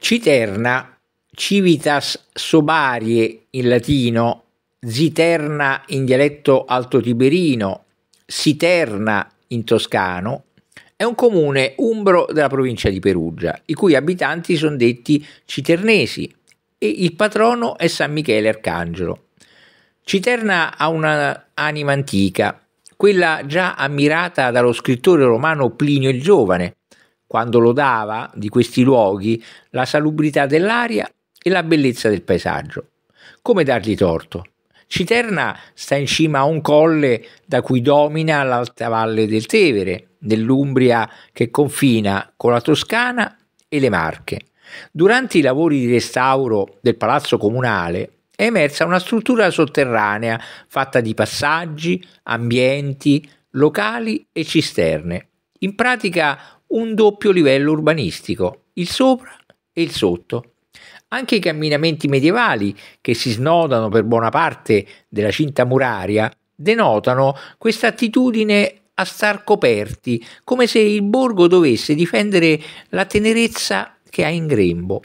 Citerna, civitas sobarie in latino, ziterna in dialetto alto tiberino, siterna in toscano, è un comune umbro della provincia di Perugia, i cui abitanti sono detti citernesi e il patrono è San Michele Arcangelo. Citerna ha un'anima antica, quella già ammirata dallo scrittore romano Plinio il Giovane, quando lodava di questi luoghi la salubrità dell'aria e la bellezza del paesaggio. Come dargli torto? Citerna sta in cima a un colle da cui domina l'alta valle del Tevere, nell'Umbria che confina con la Toscana e le Marche. Durante i lavori di restauro del palazzo comunale è emersa una struttura sotterranea fatta di passaggi, ambienti, locali e cisterne. In pratica un doppio livello urbanistico, il sopra e il sotto. Anche i camminamenti medievali, che si snodano per buona parte della cinta muraria, denotano questa attitudine a star coperti, come se il borgo dovesse difendere la tenerezza che ha in grembo.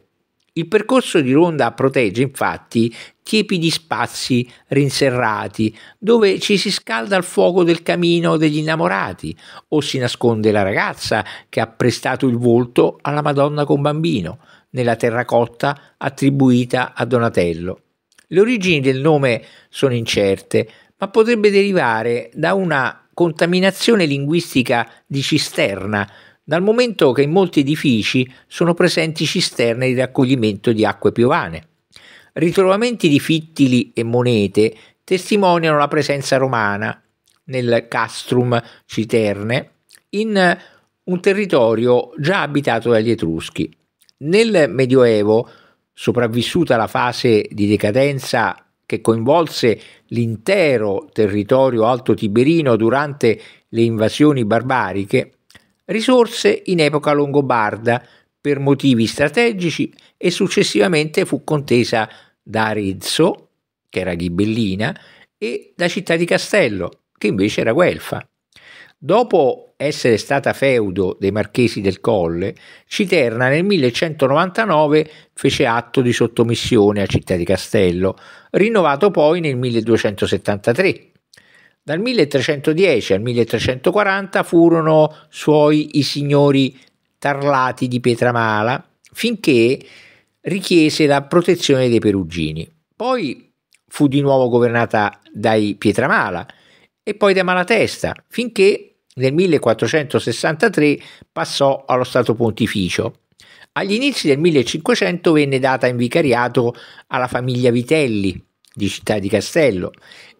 Il percorso di ronda protegge infatti tiepidi spazi rinserrati, dove ci si scalda al fuoco del camino degli innamorati, o si nasconde la ragazza che ha prestato il volto alla Madonna con bambino, nella terracotta attribuita a Donatello. Le origini del nome sono incerte, ma potrebbe derivare da una contaminazione linguistica di cisterna, dal momento che in molti edifici sono presenti cisterne di raccoglimento di acque piovane. Ritrovamenti di fittili e monete testimoniano la presenza romana nel Castrum Citerne in un territorio già abitato dagli Etruschi. Nel Medioevo, sopravvissuta la fase di decadenza che coinvolse l'intero territorio alto tiberino durante le invasioni barbariche, risorse in epoca longobarda per motivi strategici e successivamente fu contesa da Arezzo, che era ghibellina, e da Città di Castello, che invece era guelfa. Dopo essere stata feudo dei marchesi del Colle, Citerna nel 1199 fece atto di sottomissione a Città di Castello, rinnovato poi nel 1273 dal 1310 al 1340 furono suoi i signori tarlati di Pietramala, finché richiese la protezione dei Perugini. Poi fu di nuovo governata dai Pietramala e poi da Malatesta, finché nel 1463 passò allo Stato Pontificio. Agli inizi del 1500 venne data in vicariato alla famiglia Vitelli di Città di Castello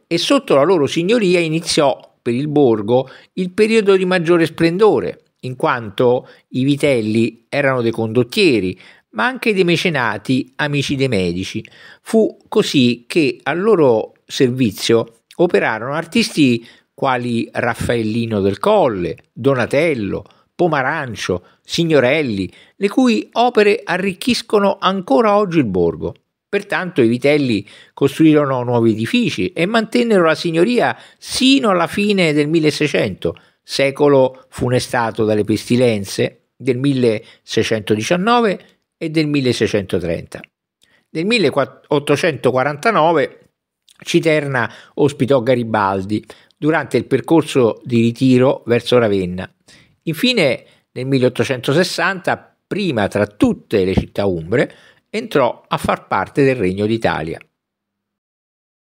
e sotto la loro signoria iniziò per il borgo il periodo di maggiore splendore, in quanto i vitelli erano dei condottieri, ma anche dei mecenati, amici dei medici. Fu così che al loro servizio operarono artisti quali Raffaellino del Colle, Donatello, Pomarancio, Signorelli, le cui opere arricchiscono ancora oggi il borgo. Pertanto i Vitelli costruirono nuovi edifici e mantennero la signoria sino alla fine del 1600, secolo funestato dalle pestilenze del 1619 e del 1630. Nel 1849 Citerna ospitò Garibaldi durante il percorso di ritiro verso Ravenna. Infine, nel 1860, prima tra tutte le città umbre, entrò a far parte del Regno d'Italia.